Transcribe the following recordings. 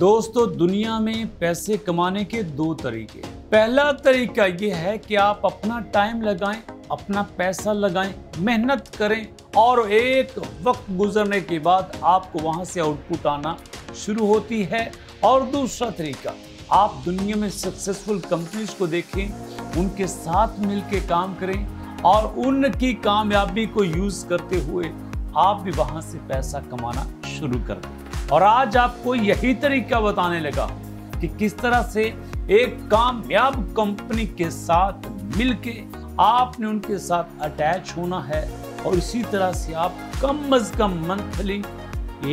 दोस्तों दुनिया में पैसे कमाने के दो तरीके पहला तरीका ये है कि आप अपना टाइम लगाएं अपना पैसा लगाएं मेहनत करें और एक वक्त गुजरने के बाद आपको वहां से आउटपुट आना शुरू होती है और दूसरा तरीका आप दुनिया में सक्सेसफुल कंपनीज को देखें उनके साथ मिलकर काम करें और उनकी कामयाबी को यूज करते हुए आप भी वहां से पैसा कमाना शुरू कर दें और आज आपको यही तरीका बताने लगा कि किस तरह से एक कामयाब कंपनी के साथ मिलके आपने उनके साथ अटैच होना है और इसी तरह से आप कम अज कम मंथली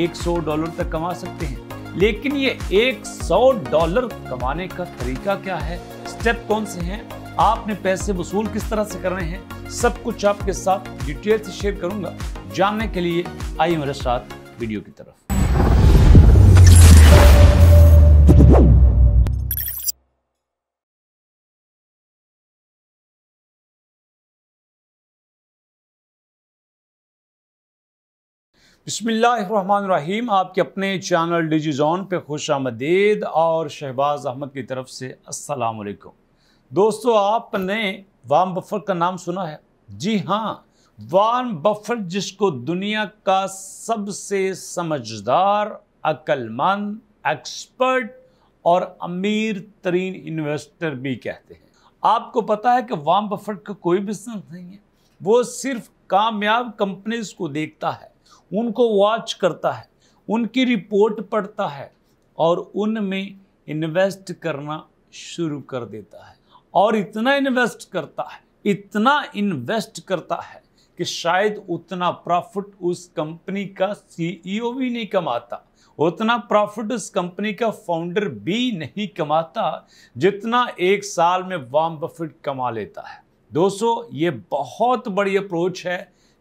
100 डॉलर तक कमा सकते हैं लेकिन ये 100 डॉलर कमाने का तरीका क्या है स्टेप कौन से हैं आपने पैसे वसूल किस तरह से करने हैं सब कुछ आपके साथ डिटेल से शेयर करूंगा जानने के लिए आइए मेरे साथ वीडियो की तरफ बसमीम आपके अपने चैनल जोन पे खुश आमदीद और शहबाज अहमद की तरफ से अस्सलाम वालेकुम दोस्तों आपने वाम बफर का नाम सुना है जी हाँ वाम बफर जिसको दुनिया का सबसे समझदार अक्लमंद एक्सपर्ट और अमीर तरीन इन्वेस्टर भी कहते हैं आपको पता है कि वाम बफर का कोई बिजनेस नहीं है वो सिर्फ कामयाब कंपनीज को देखता है उनको वॉच करता है उनकी रिपोर्ट पढ़ता है और उनमें इन्वेस्ट करना शुरू कर देता है और इतना इन्वेस्ट करता है इतना इन्वेस्ट करता है कि शायद उतना प्रॉफिट उस कंपनी का सीईओ e भी नहीं कमाता उतना प्रॉफिट उस कंपनी का फाउंडर भी नहीं कमाता जितना एक साल में वाम बफिट कमा लेता है दोस्तों ये बहुत बड़ी अप्रोच है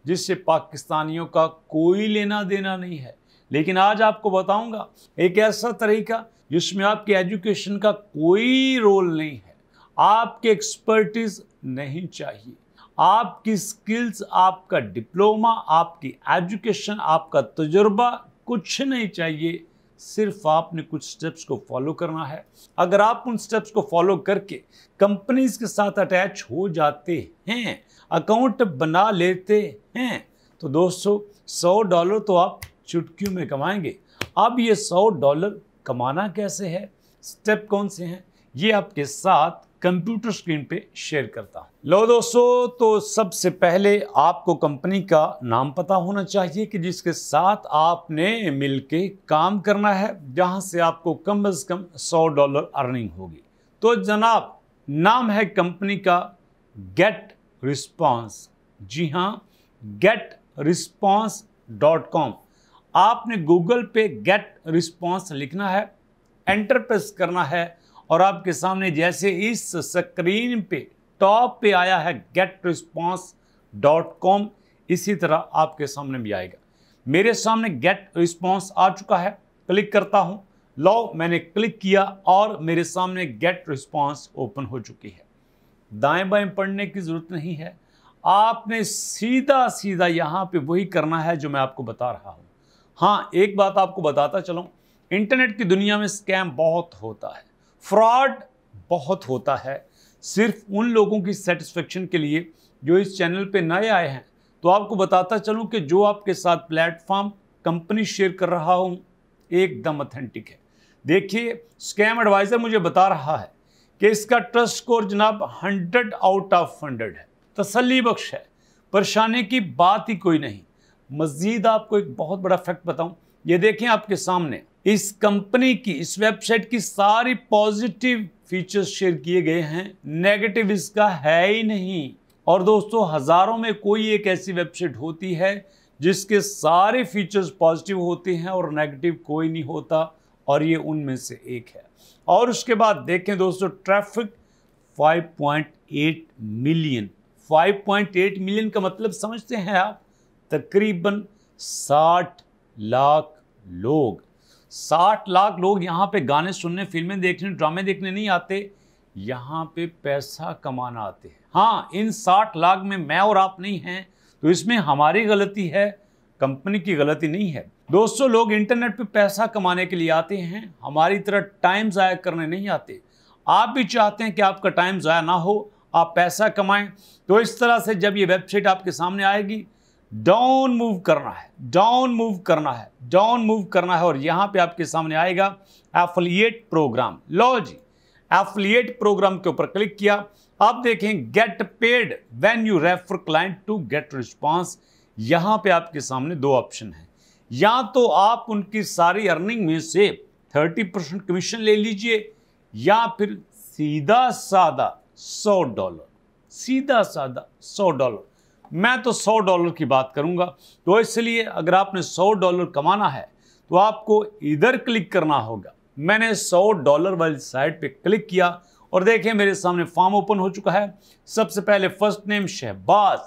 जिससे पाकिस्तानियों का कोई लेना देना नहीं है लेकिन आज आपको बताऊंगा एक ऐसा तरीका जिसमें आपके एजुकेशन का कोई रोल नहीं है आपके एक्सपर्टीज नहीं चाहिए आपकी स्किल्स आपका डिप्लोमा आपकी एजुकेशन आपका तजुर्बा कुछ नहीं चाहिए सिर्फ आपने कुछ स्टेप्स को फॉलो करना है अगर आप उन स्टेप्स को फॉलो करके कंपनीज के साथ अटैच हो जाते हैं अकाउंट बना लेते हैं तो दोस्तों सौ डॉलर तो आप चुटकियों में कमाएंगे अब ये सौ डॉलर कमाना कैसे है स्टेप कौन से हैं ये आपके साथ कंप्यूटर स्क्रीन पे शेयर करता हूँ लो दोस्तों तो सबसे पहले आपको कंपनी का नाम पता होना चाहिए कि जिसके साथ आपने मिलके काम करना है जहाँ से आपको कम अज़ कम सौ डॉलर अर्निंग होगी तो जनाब नाम है कंपनी का गेट रिस्पॉन्स जी हाँ गेट रिस्पॉन्स डॉट कॉम आपने गूगल पे गेट रिस्पॉन्स लिखना है एंटर प्रेस करना है और आपके सामने जैसे इस स्क्रीन पे टॉप पे आया है गेट रिस्पॉन्स डॉट कॉम इसी तरह आपके सामने भी आएगा मेरे सामने गेट रिस्पॉन्स आ चुका है क्लिक करता हूँ लो मैंने क्लिक किया और मेरे सामने गेट रिस्पॉन्स ओपन हो चुकी है दाएं बाएं पढ़ने की ज़रूरत नहीं है आपने सीधा सीधा यहाँ पे वही करना है जो मैं आपको बता रहा हूँ हाँ एक बात आपको बताता चलूँ इंटरनेट की दुनिया में स्कैम बहुत होता है फ्रॉड बहुत होता है सिर्फ उन लोगों की सेटिस्फेक्शन के लिए जो इस चैनल पे नए आए हैं तो आपको बताता चलूं कि जो आपके साथ प्लेटफॉर्म कंपनी शेयर कर रहा हूं एकदम अथेंटिक है देखिए स्कैम एडवाइज़र मुझे बता रहा है कि इसका ट्रस्ट स्कोर जनाब हंड्रेड आउट ऑफ हंड्रेड है तसली बख्श है परेशानी की बात ही कोई नहीं मज़ीद आपको एक बहुत बड़ा फैक्ट बताऊं ये देखें आपके सामने इस कंपनी की इस वेबसाइट की सारी पॉजिटिव फीचर्स शेयर किए गए हैं नेगेटिव इसका है ही नहीं और दोस्तों हज़ारों में कोई एक ऐसी वेबसाइट होती है जिसके सारे फीचर्स पॉजिटिव होते हैं और नेगेटिव कोई नहीं होता और ये उनमें से एक है और उसके बाद देखें दोस्तों ट्रैफिक 5.8 मिलियन 5.8 मिलियन का मतलब समझते हैं आप तकरीबन 60 लाख लोग साठ लाख लोग यहाँ पे गाने सुनने फिल्में देखने ड्रामे देखने नहीं आते यहाँ पे पैसा कमाना आते हैं हाँ इन साठ लाख में मैं और आप नहीं हैं तो इसमें हमारी गलती है कंपनी की गलती नहीं है दोस्तों लोग इंटरनेट पे पैसा कमाने के लिए आते हैं हमारी तरह टाइम ज़ाया करने नहीं आते आप भी चाहते हैं कि आपका टाइम ज़ाया ना हो आप पैसा कमाएं तो इस तरह से जब ये वेबसाइट आपके सामने आएगी डाउन मूव करना है डाउन मूव करना है डाउन मूव करना है और यहाँ पे आपके सामने आएगा एफिलिएट प्रोग्राम लो जी एफिलिएट प्रोग्राम के ऊपर क्लिक किया आप देखें get paid when you refer client to get response यहाँ पे आपके सामने दो ऑप्शन है या तो आप उनकी सारी अर्निंग में से थर्टी परसेंट कमीशन ले लीजिए या फिर सीधा साधा सौ डॉलर सीधा सादा सौ डॉलर मैं तो सौ डॉलर की बात करूंगा तो इसलिए अगर आपने सौ डॉलर कमाना है तो आपको इधर क्लिक करना होगा मैंने सौ डॉलर वाली साइट पे क्लिक किया और देखें मेरे सामने फॉर्म ओपन हो चुका है सबसे पहले first name Shahbaz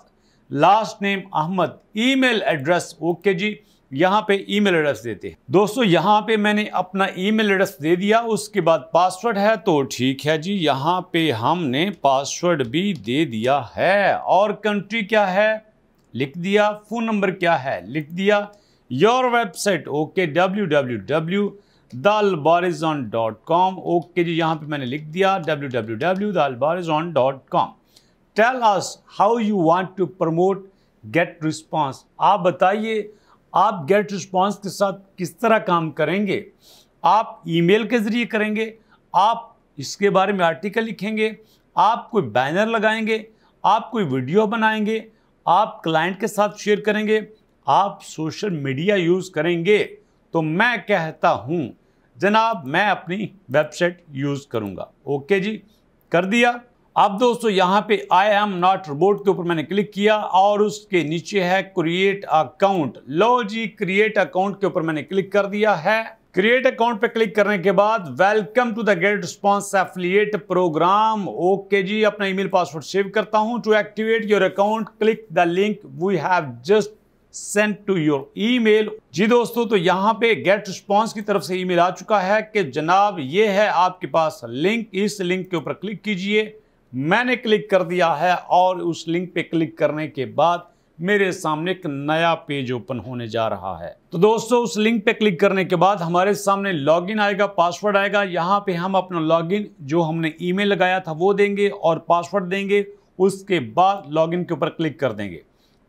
last name Ahmad email address okay जी यहाँ पे ईमेल एड्रेस देते हैं दोस्तों यहाँ पे मैंने अपना ईमेल एड्रेस दे दिया उसके बाद पासवर्ड है तो ठीक है जी यहाँ पे हमने पासवर्ड भी दे दिया है और कंट्री क्या है लिख दिया फ़ोन नंबर क्या है लिख दिया your website okay W W W दाल बारिजॉन डॉट कॉम ओके जी यहाँ पे मैंने लिख दिया डब्ल्यू डब्ल्यू डब्ल्यू दाल बारिजॉन dot com tell us how you want to promote get response आप बताइए आप गेट रिस्पॉन्स के साथ किस तरह काम करेंगे आप ईमेल के ज़रिए करेंगे आप इसके बारे में आर्टिकल लिखेंगे आप कोई बैनर लगाएंगे आप कोई वीडियो बनाएंगे आप क्लाइंट के साथ शेयर करेंगे आप सोशल मीडिया यूज़ करेंगे तो मैं कहता हूँ जनाब मैं अपनी वेबसाइट यूज़ करूँगा ओके जी कर दिया अब दोस्तों यहाँ पे आई एम नॉट रोबोट के ऊपर मैंने क्लिक किया और उसके नीचे है क्रिएट अकाउंट लो जी क्रिएट अकाउंट के ऊपर मैंने क्लिक कर दिया है क्रिएट अकाउंट पे क्लिक करने के बाद welcome to the get response affiliate program okay जी अपना ईमेल पासवर्ड सेव करता हूं to activate your account click the link we have just send to your email जी दोस्तों तो यहाँ पे गेट रिस्पॉन्स की तरफ से ईमेल आ चुका है कि जनाब ये है आपके पास लिंक इस लिंक के ऊपर क्लिक कीजिए मैंने क्लिक कर दिया है और उस लिंक पे क्लिक करने के बाद मेरे सामने एक नया पेज ओपन होने जा रहा है तो दोस्तों उस लिंक पे क्लिक करने के बाद हमारे सामने लॉगिन आएगा पासवर्ड आएगा यहाँ पे हम अपना लॉगिन जो हमने ईमेल लगाया था वो देंगे और पासवर्ड देंगे उसके बाद लॉगिन के ऊपर क्लिक कर देंगे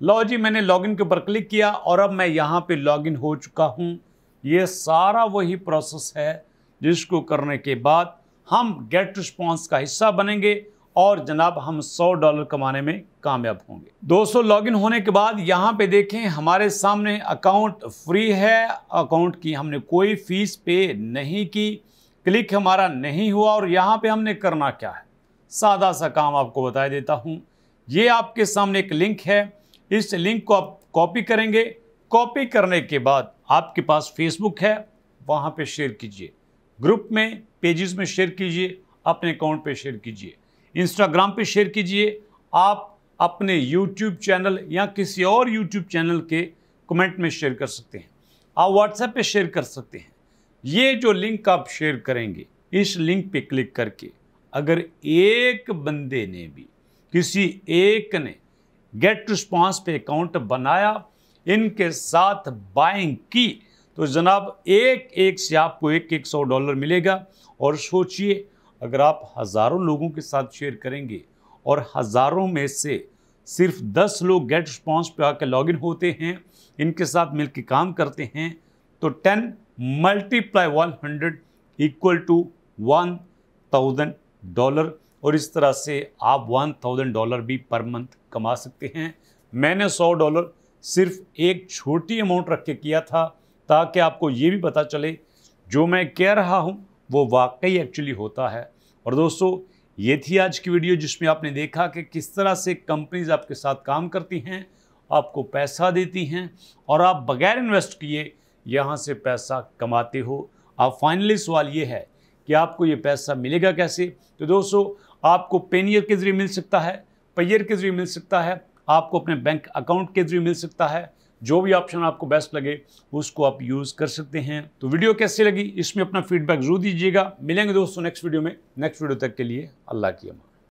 लो जी मैंने लॉगिन के ऊपर क्लिक किया और अब मैं यहाँ पे लॉगिन हो चुका हूँ ये सारा वही प्रोसेस है जिसको करने के बाद हम गेट रिस्पॉन्स का हिस्सा बनेंगे और जनाब हम 100 डॉलर कमाने में कामयाब होंगे सौ लॉग होने के बाद यहाँ पे देखें हमारे सामने अकाउंट फ्री है अकाउंट की हमने कोई फीस पे नहीं की क्लिक हमारा नहीं हुआ और यहाँ पे हमने करना क्या है सादा सा काम आपको बता देता हूँ ये आपके सामने एक लिंक है इस लिंक को आप कॉपी करेंगे कॉपी करने के बाद आपके पास फेसबुक है वहाँ पर शेयर कीजिए ग्रुप में पेजेस में शेयर कीजिए अपने अकाउंट पे शेयर कीजिए इंस्टाग्राम पे शेयर कीजिए आप अपने यूट्यूब चैनल या किसी और यूट्यूब चैनल के कमेंट में शेयर कर सकते हैं आप व्हाट्सएप पे शेयर कर सकते हैं ये जो लिंक आप शेयर करेंगे इस लिंक पे क्लिक करके अगर एक बंदे ने भी किसी एक ने गेट रिस्पॉन्स पे अकाउंट बनाया इनके साथ बाइंग की तो जनाब एक एक से आपको एक एक सौ डॉलर मिलेगा और सोचिए अगर आप हज़ारों लोगों के साथ शेयर करेंगे और हज़ारों में से सिर्फ दस लोग गेट रिस्पॉन्स पे आकर इन होते हैं इनके साथ मिलकर काम करते हैं तो ten multiply one hundred equal to one thousand dollar और इस तरह से आप वन थाउजेंड डॉलर भी पर मंथ कमा सकते हैं मैंने सौ डॉलर सिर्फ एक छोटी अमाउंट रख के किया था ताकि आपको ये भी पता चले जो मैं कह रहा हूँ वो वाकई एक्चुअली होता है और दोस्तों ये थी आज की वीडियो जिसमें आपने देखा कि किस तरह से कंपनीज आपके साथ काम करती हैं आपको पैसा देती हैं और आप बगैर इन्वेस्ट किए यहाँ से पैसा कमाते हो अब फाइनली सवाल ये है कि आपको ये पैसा मिलेगा कैसे तो दोस्तों आपको पेन ईयर के ज़रिए मिल सकता है पेयर के ज़रिए मिल सकता है आपको अपने बैंक अकाउंट के ज़रिए मिल सकता है जो भी ऑप्शन आपको बेस्ट लगे उसको आप यूज़ कर सकते हैं तो वीडियो कैसी लगी इसमें अपना फीडबैक जरूर दीजिएगा मिलेंगे दोस्तों नेक्स्ट वीडियो में नेक्स्ट वीडियो तक के लिए अल्लाह की अमान